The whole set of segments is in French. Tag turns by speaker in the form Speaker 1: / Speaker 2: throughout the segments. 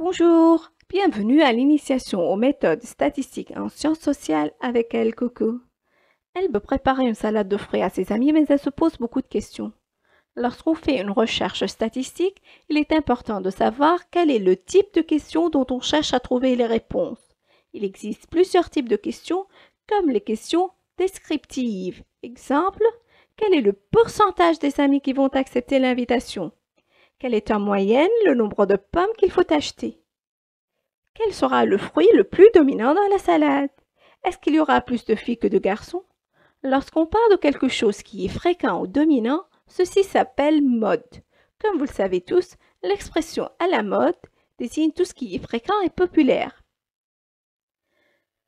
Speaker 1: Bonjour, bienvenue à l'initiation aux méthodes statistiques en sciences sociales avec elle, Coco. Elle veut préparer une salade de fruits à ses amis, mais elle se pose beaucoup de questions. Lorsqu'on fait une recherche statistique, il est important de savoir quel est le type de question dont on cherche à trouver les réponses. Il existe plusieurs types de questions, comme les questions descriptives. Exemple, quel est le pourcentage des amis qui vont accepter l'invitation quel est en moyenne le nombre de pommes qu'il faut acheter Quel sera le fruit le plus dominant dans la salade Est-ce qu'il y aura plus de filles que de garçons Lorsqu'on parle de quelque chose qui est fréquent ou dominant, ceci s'appelle mode. Comme vous le savez tous, l'expression à la mode désigne tout ce qui est fréquent et populaire.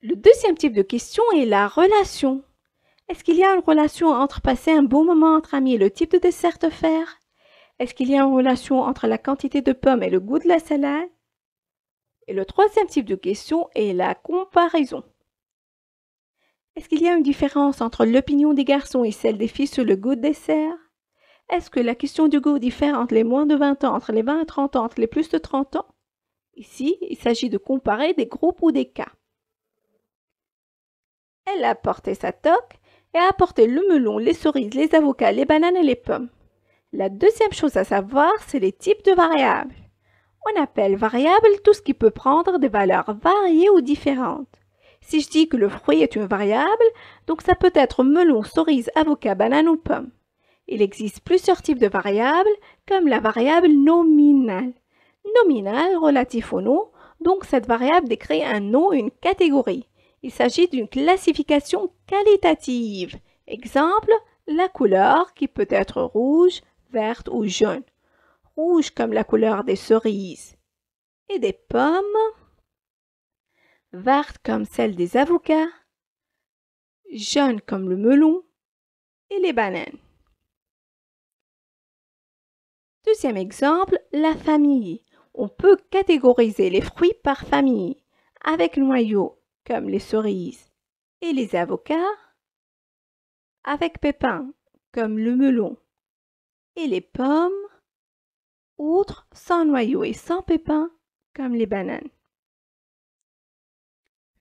Speaker 1: Le deuxième type de question est la relation. Est-ce qu'il y a une relation entre passer un bon moment entre amis et le type de dessert faire est-ce qu'il y a une relation entre la quantité de pommes et le goût de la salade Et le troisième type de question est la comparaison. Est-ce qu'il y a une différence entre l'opinion des garçons et celle des filles sur le goût des dessert Est-ce que la question du goût diffère entre les moins de 20 ans, entre les 20 et 30 ans, entre les plus de 30 ans Ici, il s'agit de comparer des groupes ou des cas. Elle a porté sa toque et a apporté le melon, les cerises, les avocats, les bananes et les pommes. La deuxième chose à savoir, c'est les types de variables. On appelle variable tout ce qui peut prendre des valeurs variées ou différentes. Si je dis que le fruit est une variable, donc ça peut être melon, cerise, avocat, banane ou pomme. Il existe plusieurs types de variables, comme la variable nominale. Nominale, relatif au nom, donc cette variable décrit un nom, une catégorie. Il s'agit d'une classification qualitative. Exemple, la couleur qui peut être rouge, verte ou jaune, rouge comme la couleur des cerises, et des pommes, vertes comme celles des avocats, jaunes comme le melon et les bananes. Deuxième exemple, la famille. On peut catégoriser les fruits par famille, avec noyaux comme les cerises et les avocats, avec pépins comme le melon et les pommes, outre, sans noyau et sans pépins, comme les bananes.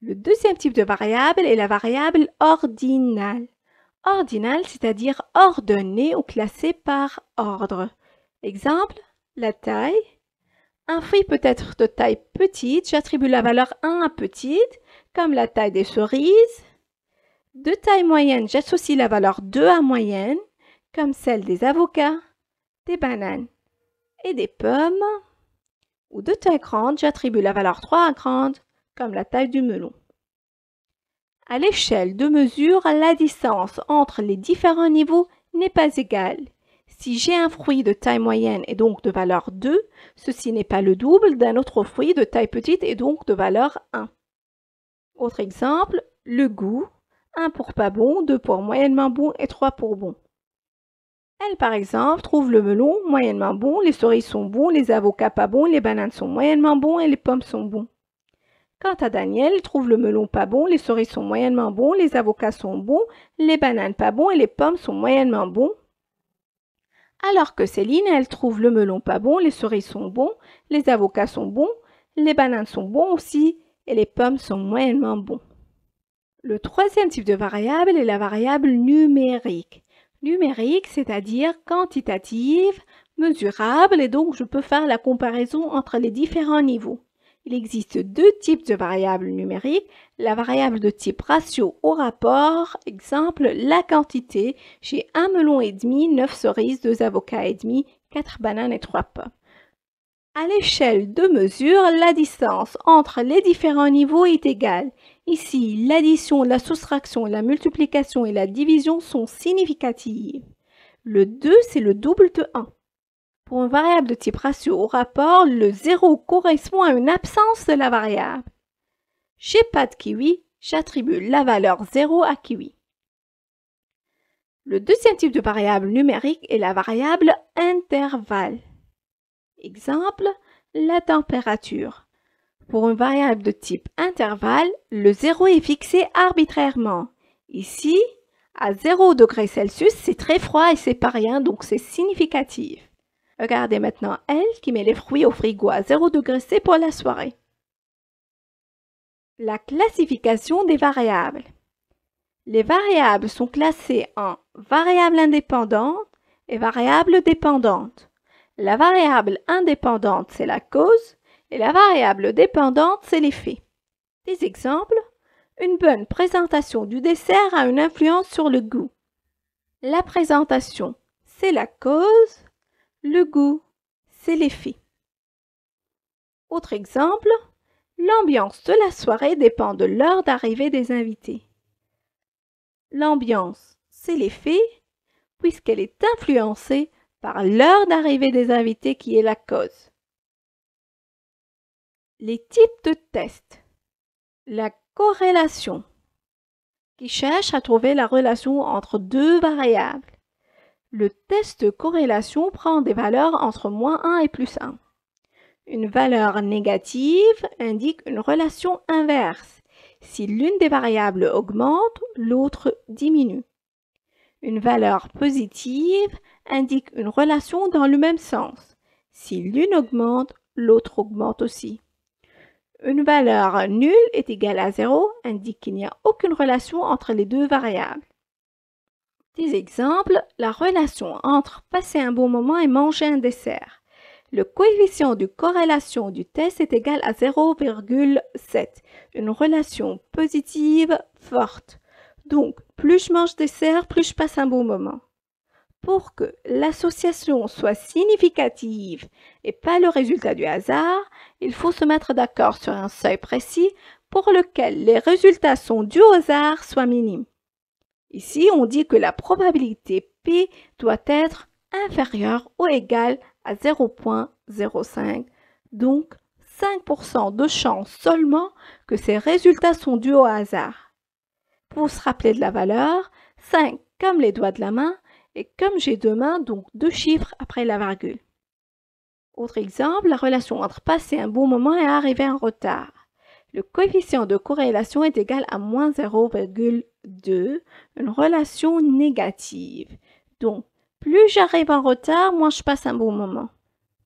Speaker 1: Le deuxième type de variable est la variable ordinale. Ordinale, c'est-à-dire ordonnée ou classée par ordre. Exemple, la taille. Un fruit peut être de taille petite, j'attribue la valeur 1 à petite, comme la taille des cerises. De taille moyenne, j'associe la valeur 2 à moyenne comme celle des avocats, des bananes et des pommes, ou de taille grande, j'attribue la valeur 3 à grande, comme la taille du melon. À l'échelle de mesure, la distance entre les différents niveaux n'est pas égale. Si j'ai un fruit de taille moyenne et donc de valeur 2, ceci n'est pas le double d'un autre fruit de taille petite et donc de valeur 1. Autre exemple, le goût, 1 pour pas bon, 2 pour moyennement bon et 3 pour bon. Elle, par exemple, trouve le melon moyennement bon, les cerises sont bons, les avocats pas bons, les bananes sont moyennement bons et les pommes sont bons. Quant à Daniel, il trouve le melon pas bon, les cerises sont moyennement bons, les avocats sont bons, les bananes pas bons et les pommes sont moyennement bons. Alors que Céline, elle trouve le melon pas bon, les cerises sont bons, les avocats sont bons, les bananes sont bons aussi et les pommes sont moyennement bons. Le troisième type de variable est la variable numérique numérique, c'est-à-dire quantitative, mesurable, et donc je peux faire la comparaison entre les différents niveaux. Il existe deux types de variables numériques, la variable de type ratio au rapport, exemple la quantité, j'ai un melon et demi, neuf cerises, deux avocats et demi, 4 bananes et trois pommes. À l'échelle de mesure, la distance entre les différents niveaux est égale Ici, l'addition, la soustraction, la multiplication et la division sont significatives. Le 2, c'est le double de 1. Pour une variable de type ratio au rapport, le 0 correspond à une absence de la variable. pas de Kiwi, j'attribue la valeur 0 à Kiwi. Le deuxième type de variable numérique est la variable intervalle. Exemple, la température. Pour une variable de type intervalle, le zéro est fixé arbitrairement. Ici, à 0 degrés Celsius, c'est très froid et c'est pas rien, donc c'est significatif. Regardez maintenant elle qui met les fruits au frigo à 0 degrés C pour la soirée. La classification des variables. Les variables sont classées en variables indépendantes et variables dépendantes. La variable indépendante, c'est la cause, et la variable dépendante, c'est l'effet. Des exemples Une bonne présentation du dessert a une influence sur le goût. La présentation, c'est la cause, le goût, c'est l'effet. Autre exemple, l'ambiance de la soirée dépend de l'heure d'arrivée des invités. L'ambiance, c'est l'effet, puisqu'elle est influencée par l'heure d'arrivée des invités qui est la cause les types de tests. La corrélation, qui cherche à trouver la relation entre deux variables. Le test corrélation prend des valeurs entre moins 1 et plus 1. Une valeur négative indique une relation inverse. Si l'une des variables augmente, l'autre diminue. Une valeur positive indique une relation dans le même sens. Si l'une augmente, l'autre augmente aussi. Une valeur nulle est égale à 0 indique qu'il n'y a aucune relation entre les deux variables. Des exemples, la relation entre passer un bon moment et manger un dessert. Le coefficient de corrélation du test est égal à 0,7, une relation positive forte. Donc, plus je mange dessert, plus je passe un bon moment. Pour que l'association soit significative et pas le résultat du hasard, il faut se mettre d'accord sur un seuil précis pour lequel les résultats sont dus au hasard soient minimes. Ici, on dit que la probabilité P doit être inférieure ou égale à 0.05, donc 5% de chance seulement que ces résultats sont dus au hasard. Pour se rappeler de la valeur, 5 comme les doigts de la main et comme j'ai deux mains, donc deux chiffres après la virgule. Autre exemple, la relation entre passer un bon moment et arriver en retard. Le coefficient de corrélation est égal à moins 0,2, une relation négative. Donc, plus j'arrive en retard, moins je passe un bon moment.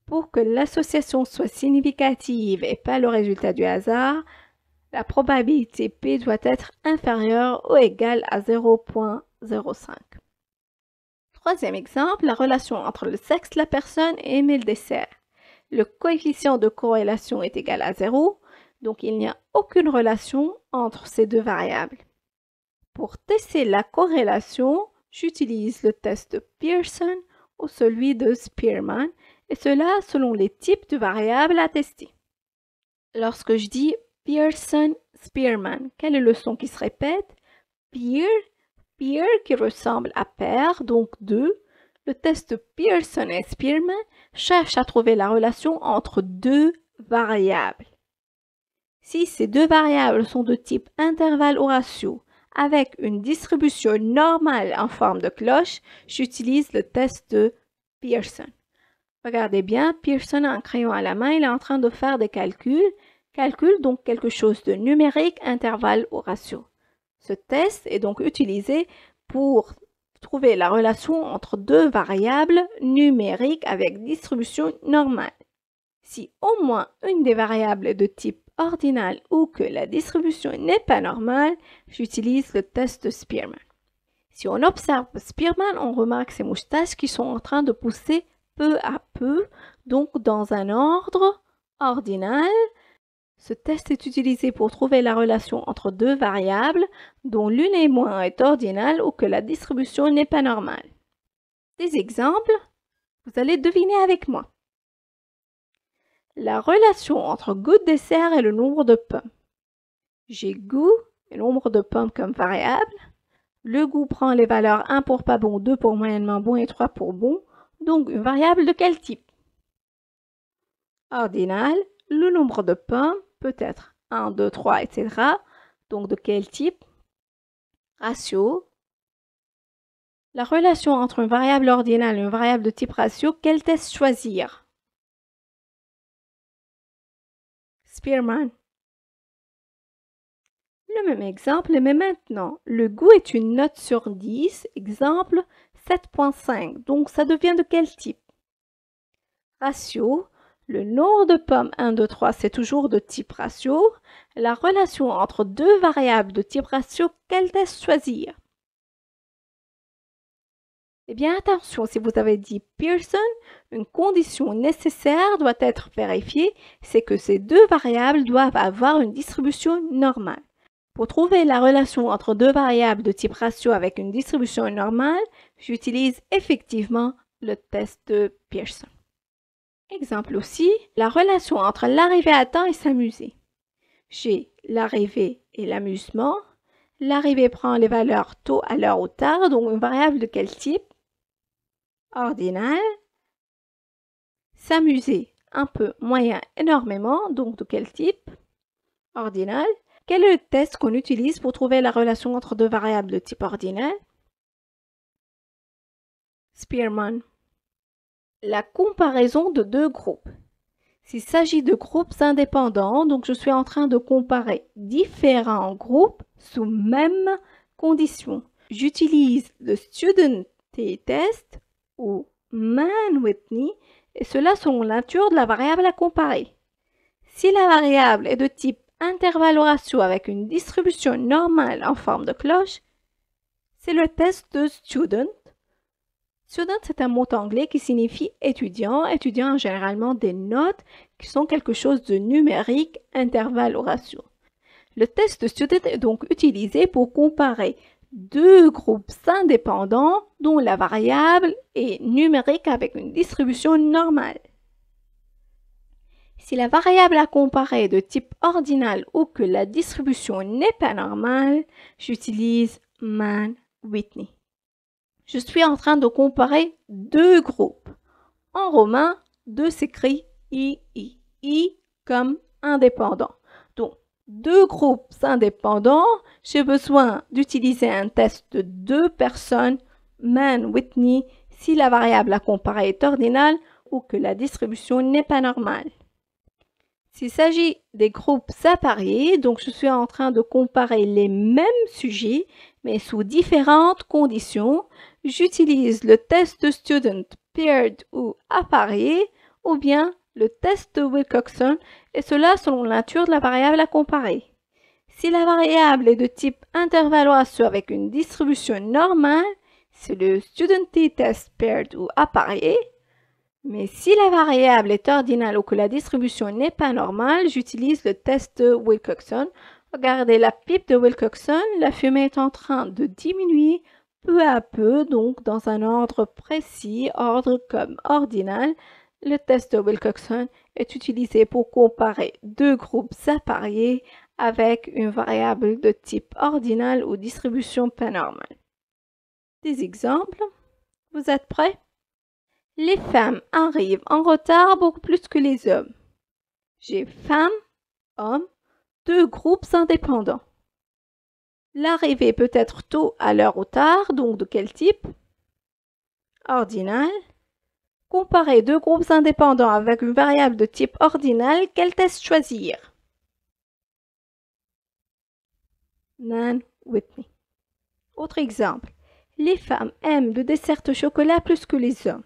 Speaker 1: Pour que l'association soit significative et pas le résultat du hasard, la probabilité P doit être inférieure ou égale à 0.05. Troisième exemple, la relation entre le sexe de la personne et le dessert. Le coefficient de corrélation est égal à 0, donc il n'y a aucune relation entre ces deux variables. Pour tester la corrélation, j'utilise le test de Pearson ou celui de Spearman, et cela selon les types de variables à tester. Lorsque je dis Pearson, Spearman, quelle est le son qui se répète Peer peer qui ressemble à pair, donc deux. Le test Pearson et Spearman cherche à trouver la relation entre deux variables. Si ces deux variables sont de type intervalle ou ratio, avec une distribution normale en forme de cloche, j'utilise le test de Pearson. Regardez bien, Pearson a un crayon à la main, il est en train de faire des calculs. calcule donc quelque chose de numérique, intervalle ou ratio. Ce test est donc utilisé pour trouver la relation entre deux variables numériques avec distribution normale. Si au moins une des variables est de type ordinal ou que la distribution n'est pas normale, j'utilise le test de Spearman. Si on observe Spearman, on remarque ces moustaches qui sont en train de pousser peu à peu, donc dans un ordre ordinal, ce test est utilisé pour trouver la relation entre deux variables dont l'une est moins est ordinale ou que la distribution n'est pas normale. Des exemples, vous allez deviner avec moi. La relation entre goût de dessert et le nombre de pommes. J'ai goût et nombre de pommes comme variable. Le goût prend les valeurs 1 pour pas bon, 2 pour moyennement bon et 3 pour bon, donc une variable de quel type Ordinale, le nombre de pommes peut-être 1, 2, 3, etc. Donc de quel type Ratio. La relation entre une variable ordinale et une variable de type ratio, quel test choisir Spearman. Le même exemple, mais maintenant, le goût est une note sur 10, exemple 7.5. Donc ça devient de quel type Ratio, le nombre de pommes 1, 2, 3, c'est toujours de type ratio. La relation entre deux variables de type ratio, quelle est choisir Eh bien, attention, si vous avez dit Pearson, une condition nécessaire doit être vérifiée, c'est que ces deux variables doivent avoir une distribution normale. Pour trouver la relation entre deux variables de type ratio avec une distribution normale, j'utilise effectivement le test de Pearson. Exemple aussi, la relation entre l'arrivée à temps et s'amuser. J'ai l'arrivée et l'amusement. L'arrivée prend les valeurs tôt à l'heure ou tard, donc une variable de quel type Ordinal. S'amuser, un peu, moyen, énormément, donc de quel type Ordinal. Quel est le test qu'on utilise pour trouver la relation entre deux variables de type ordinal Spearman la comparaison de deux groupes. S'il s'agit de groupes indépendants, donc je suis en train de comparer différents groupes sous mêmes conditions, J'utilise le student t test ou man Whitney et cela selon la nature de la variable à comparer. Si la variable est de type intervalle ratio avec une distribution normale en forme de cloche, c'est le test de student Student, c'est un mot anglais qui signifie étudiant, étudiant généralement des notes qui sont quelque chose de numérique, intervalle ou ratio. Le test student est donc utilisé pour comparer deux groupes indépendants dont la variable est numérique avec une distribution normale. Si la variable à comparer est de type ordinal ou que la distribution n'est pas normale, j'utilise man whitney je suis en train de comparer deux groupes. En romain, deux s'écrit I, I, I comme indépendant. Donc, deux groupes indépendants, j'ai besoin d'utiliser un test de deux personnes, Man-Whitney, si la variable à comparer est ordinale ou que la distribution n'est pas normale. S'il s'agit des groupes appariés, donc je suis en train de comparer les mêmes sujets, mais sous différentes conditions, j'utilise le test Student paired ou apparié ou bien le test de Wilcoxon et cela selon la nature de la variable à comparer. Si la variable est de type intervalle avec une distribution normale, c'est le student t test paired ou apparié. Mais si la variable est ordinale ou que la distribution n'est pas normale, j'utilise le test de Wilcoxon. Regardez la pipe de Wilcoxon, la fumée est en train de diminuer peu à peu, donc dans un ordre précis, ordre comme ordinal, le test de Wilcoxon est utilisé pour comparer deux groupes appariés avec une variable de type ordinal ou distribution panormale. Des exemples Vous êtes prêts Les femmes arrivent en retard beaucoup plus que les hommes. J'ai femmes, hommes, deux groupes indépendants. L'arrivée peut être tôt à l'heure ou tard, donc de quel type Ordinal. Comparer deux groupes indépendants avec une variable de type ordinal, quel test choisir Nan Whitney. Autre exemple. Les femmes aiment le dessert au chocolat plus que les hommes.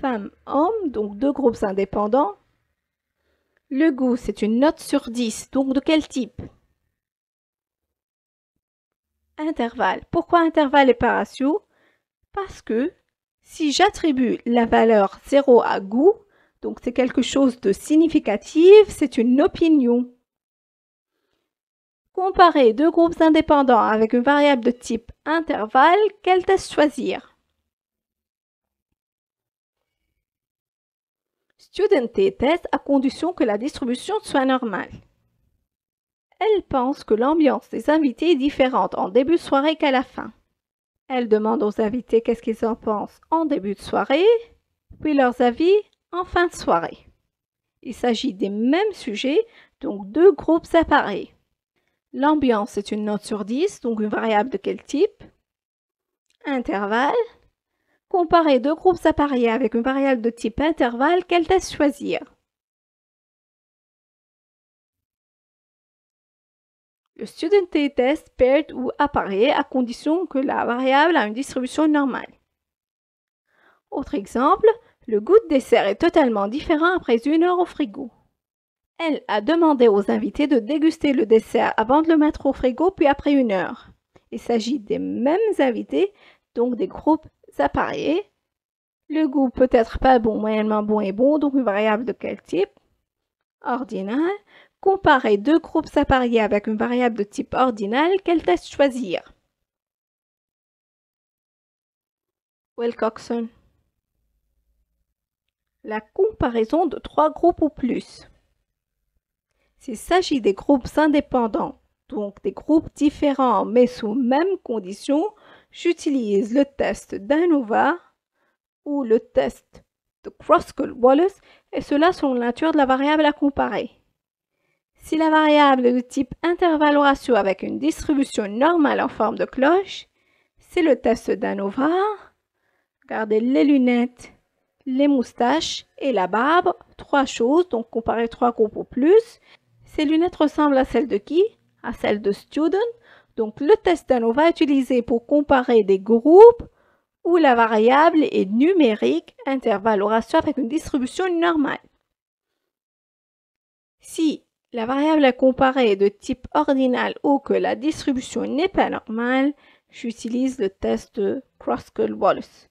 Speaker 1: Femmes-hommes, donc deux groupes indépendants. Le goût, c'est une note sur 10, donc de quel type intervalle. Pourquoi intervalle et pas ratio Parce que si j'attribue la valeur 0 à goût, donc c'est quelque chose de significatif, c'est une opinion. Comparer deux groupes indépendants avec une variable de type intervalle, quel test choisir Student t test à condition que la distribution soit normale. Elle pense que l'ambiance des invités est différente en début de soirée qu'à la fin. Elle demande aux invités qu'est-ce qu'ils en pensent en début de soirée, puis leurs avis en fin de soirée. Il s'agit des mêmes sujets, donc deux groupes séparés. L'ambiance est une note sur 10, donc une variable de quel type Intervalle. Comparer deux groupes séparés avec une variable de type intervalle, quel test choisir Le student test perd ou apparaît à condition que la variable a une distribution normale. Autre exemple, le goût de dessert est totalement différent après une heure au frigo. Elle a demandé aux invités de déguster le dessert avant de le mettre au frigo puis après une heure. Il s'agit des mêmes invités, donc des groupes appareillés. Le goût peut être pas bon, moyennement bon et bon, donc une variable de quel type Ordinaire. Comparer deux groupes appariés avec une variable de type ordinal, quel test choisir Wilcoxon. La comparaison de trois groupes ou plus. S'il s'agit des groupes indépendants, donc des groupes différents mais sous mêmes conditions, j'utilise le test d'Anova ou le test de kruskal wallis et cela selon la nature de la variable à comparer. Si la variable de type intervalle ratio avec une distribution normale en forme de cloche, c'est le test d'Anova. Gardez les lunettes, les moustaches et la barbe, trois choses, donc comparer trois groupes ou plus. Ces lunettes ressemblent à celles de qui À celles de Student. Donc le test d'ANOVA est utilisé pour comparer des groupes où la variable est numérique, intervalle ratio avec une distribution normale. Si la variable à comparer est de type ordinal ou que la distribution n'est pas normale, j'utilise le test de kruskal wallis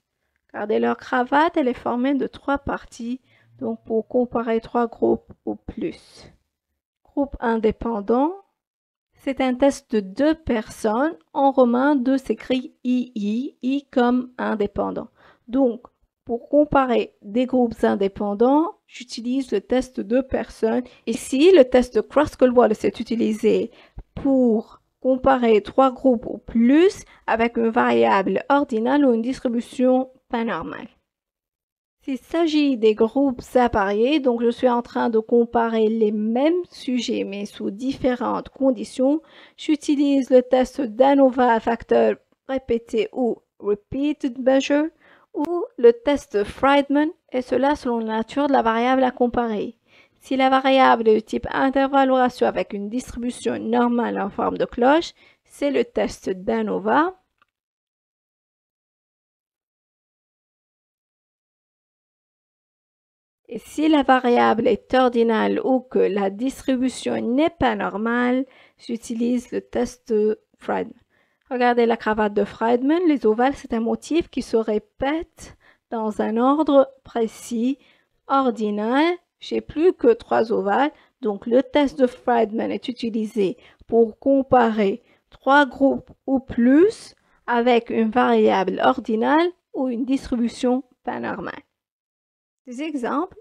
Speaker 1: Regardez leur cravate, elle est formée de trois parties, donc pour comparer trois groupes ou plus. Groupe indépendant, c'est un test de deux personnes. En romain, deux s'écrit II, I comme indépendant. Donc, pour comparer des groupes indépendants, j'utilise le test de personnes. Ici, le test de Kruskal-Wallis est utilisé pour comparer trois groupes ou plus avec une variable ordinale ou une distribution pas normale. S'il s'agit des groupes appariés, donc je suis en train de comparer les mêmes sujets mais sous différentes conditions, j'utilise le test d'ANOVA facteur répété ou repeated measure ou le test de Friedman, et cela selon la nature de la variable à comparer. Si la variable est de type intervalle ou ratio avec une distribution normale en forme de cloche, c'est le test d'ANOVA. Et si la variable est ordinale ou que la distribution n'est pas normale, j'utilise le test de Friedman. Regardez la cravate de Friedman. Les ovales, c'est un motif qui se répète dans un ordre précis, ordinal. J'ai plus que trois ovales. Donc, le test de Friedman est utilisé pour comparer trois groupes ou plus avec une variable ordinale ou une distribution pas Des exemples.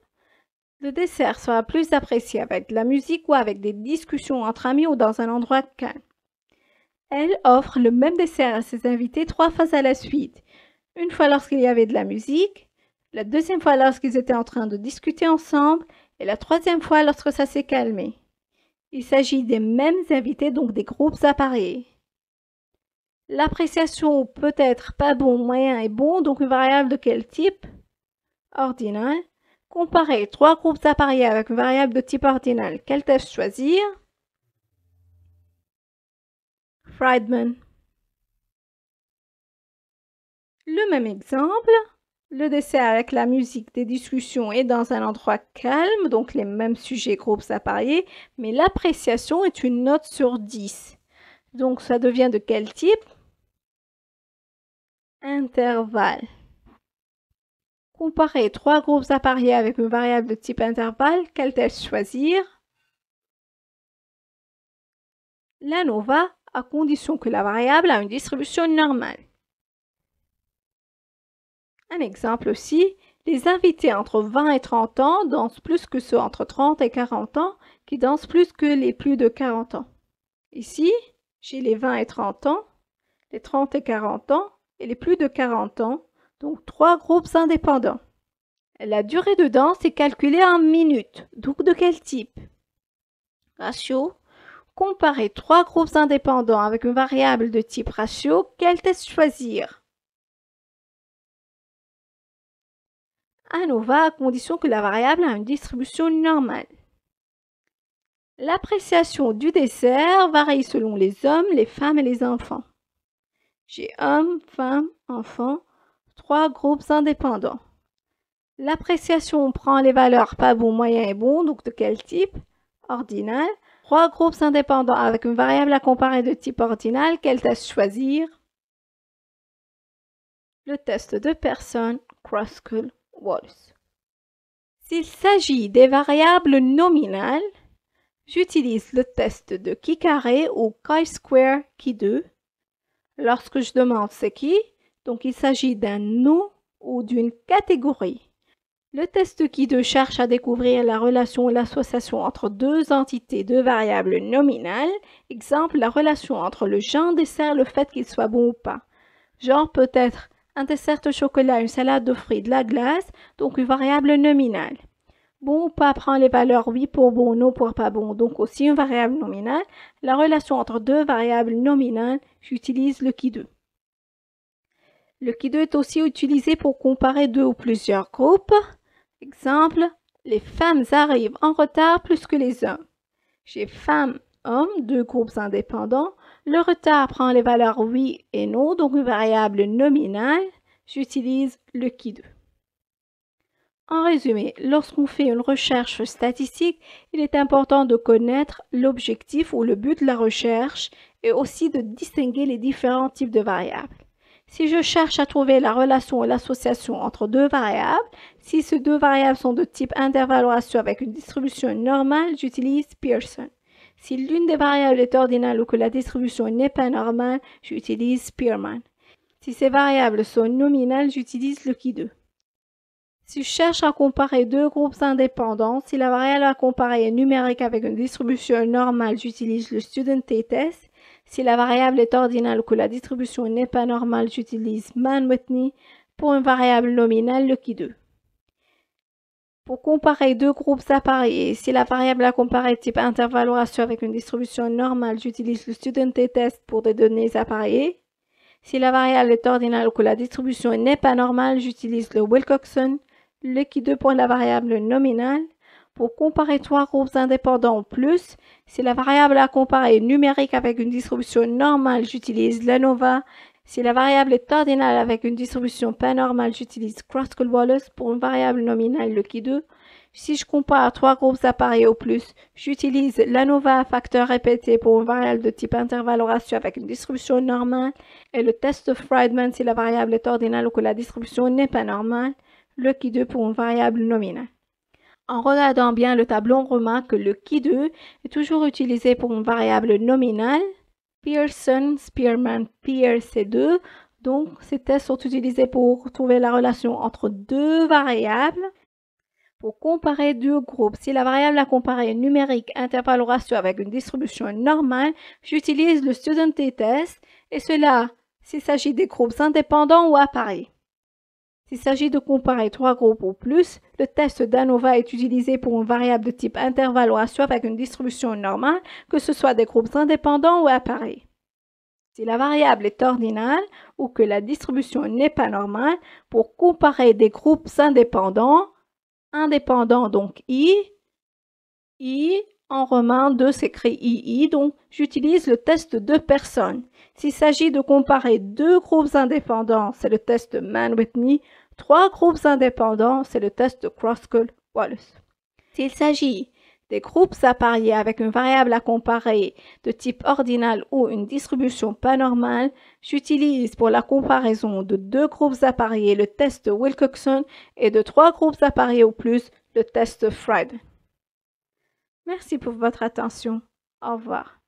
Speaker 1: Le dessert sera plus apprécié avec de la musique ou avec des discussions entre amis ou dans un endroit calme. Elle offre le même dessert à ses invités trois fois à la suite. Une fois lorsqu'il y avait de la musique, la deuxième fois lorsqu'ils étaient en train de discuter ensemble et la troisième fois lorsque ça s'est calmé. Il s'agit des mêmes invités, donc des groupes appareillés. L'appréciation peut être pas bon, moyen et bon, donc une variable de quel type Ordinal. Comparer trois groupes appareillés avec une variable de type ordinal. Quel test choisir le même exemple, le dessert avec la musique des discussions est dans un endroit calme, donc les mêmes sujets, groupes parier, mais l'appréciation est une note sur 10. Donc ça devient de quel type Intervalle. Comparer trois groupes parier avec une variable de type intervalle, Quel test choisir L'ANOVA à condition que la variable a une distribution normale. Un exemple aussi, les invités entre 20 et 30 ans dansent plus que ceux entre 30 et 40 ans qui dansent plus que les plus de 40 ans. Ici, chez les 20 et 30 ans, les 30 et 40 ans et les plus de 40 ans, donc trois groupes indépendants. La durée de danse est calculée en minutes, donc de quel type Ratio comparer trois groupes indépendants avec une variable de type ratio, quel test choisir ANOVA à condition que la variable a une distribution normale. L'appréciation du dessert varie selon les hommes, les femmes et les enfants. J'ai hommes, femmes, enfants, trois groupes indépendants. L'appréciation prend les valeurs pas bon, moyen et bon, donc de quel type Ordinal trois groupes indépendants avec une variable à comparer de type ordinal, quel test choisir Le test de personne Kruskal-Walls. S'il s'agit des variables nominales, j'utilise le test de qui carré ou chi-square qui 2. Lorsque je demande c'est qui, donc il s'agit d'un nom ou d'une catégorie. Le test qui 2 cherche à découvrir la relation ou l'association entre deux entités, deux variables nominales. Exemple, la relation entre le genre dessert, le fait qu'il soit bon ou pas. Genre peut être un dessert au chocolat, une salade de fruits, de la glace, donc une variable nominale. Bon ou pas prend les valeurs oui pour bon, non pour pas bon, donc aussi une variable nominale. La relation entre deux variables nominales, j'utilise le qui 2. Le qui 2 est aussi utilisé pour comparer deux ou plusieurs groupes. Exemple, les femmes arrivent en retard plus que les hommes. Chez femmes-hommes, deux groupes indépendants, le retard prend les valeurs oui et non, donc une variable nominale. J'utilise le qui 2 En résumé, lorsqu'on fait une recherche statistique, il est important de connaître l'objectif ou le but de la recherche et aussi de distinguer les différents types de variables. Si je cherche à trouver la relation ou l'association entre deux variables, si ces deux variables sont de type intervalle ratio avec une distribution normale, j'utilise Pearson. Si l'une des variables est ordinale ou que la distribution n'est pas normale, j'utilise Spearman. Si ces variables sont nominales, j'utilise Lucky 2. Si je cherche à comparer deux groupes indépendants, si la variable à comparer est numérique avec une distribution normale, j'utilise le Student T-Test. Si la variable est ordinale ou que la distribution n'est pas normale, j'utilise Mann-Whitney. Pour une variable nominale, le « qui 2. Pour comparer deux groupes appareillés, si la variable à comparer type intervalle ratio avec une distribution normale, j'utilise le student test pour des données appareillées. Si la variable est ordinale ou que la distribution n'est pas normale, j'utilise le Wilcoxon, le « qui 2 pour la variable nominale pour comparer trois groupes indépendants plus, si la variable à comparer est numérique avec une distribution normale, j'utilise l'ANOVA. Si la variable est ordinale avec une distribution pas normale, j'utilise Kruskal-Wallis. Pour une variable nominale, le qui 2. Si je compare trois groupes appareils au plus, j'utilise l'ANOVA facteur répété pour une variable de type intervalle ratio avec une distribution normale et le test de Friedman si la variable est ordinale ou que la distribution n'est pas normale, le qui 2 pour une variable nominale. En regardant bien le tableau, on remarque que le qui 2 est toujours utilisé pour une variable nominale. Pearson, Spearman, Peer, 2. Donc, ces tests sont utilisés pour trouver la relation entre deux variables. Pour comparer deux groupes, si la variable à comparer est numérique, intervalle ratio avec une distribution normale, j'utilise le student test et cela s'il s'agit des groupes indépendants ou appareils. S'il s'agit de comparer trois groupes ou plus, le test d'ANOVA est utilisé pour une variable de type intervalle ou à avec une distribution normale, que ce soit des groupes indépendants ou appareils. Si la variable est ordinale ou que la distribution n'est pas normale, pour comparer des groupes indépendants, indépendants donc I, I en romain 2 s'écrit II, donc j'utilise le test de deux personnes. S'il s'agit de comparer deux groupes indépendants, c'est le test Mann-Whitney trois groupes indépendants, c'est le test de cross wallis S'il s'agit des groupes appariés avec une variable à comparer de type ordinal ou une distribution pas normale, j'utilise pour la comparaison de deux groupes appariés le test de Wilcoxon et de trois groupes appariés ou plus le test de Fred. Merci pour votre attention. Au revoir.